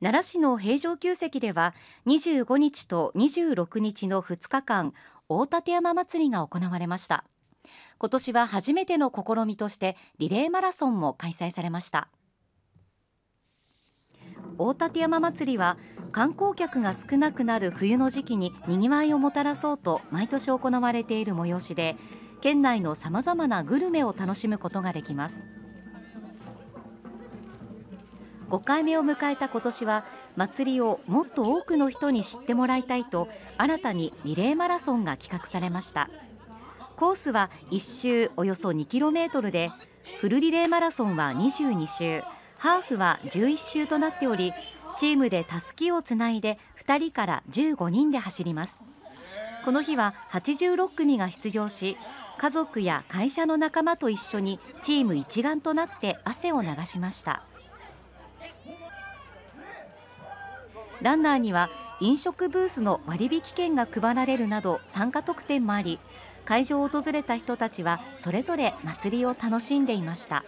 奈良市の平城宮跡では25日と26日の2日間大立山祭りが行われました今年は初めての試みとしてリレーマラソンも開催されました大立山祭りは観光客が少なくなる冬の時期に賑わいをもたらそうと毎年行われている催しで県内のさまざまなグルメを楽しむことができます。5回目を迎えた今年は祭りをもっと多くの人に知ってもらいたいと新たにリレーマラソンが企画されましたコースは1周およそ 2km でフルリレーマラソンは22周ハーフは11周となっておりチームでたすきをつないで2人から15人で走りますこの日は86組が出場し家族や会社の仲間と一緒にチーム一丸となって汗を流しました。ランナーには飲食ブースの割引券が配られるなど参加特典もあり会場を訪れた人たちはそれぞれ祭りを楽しんでいました。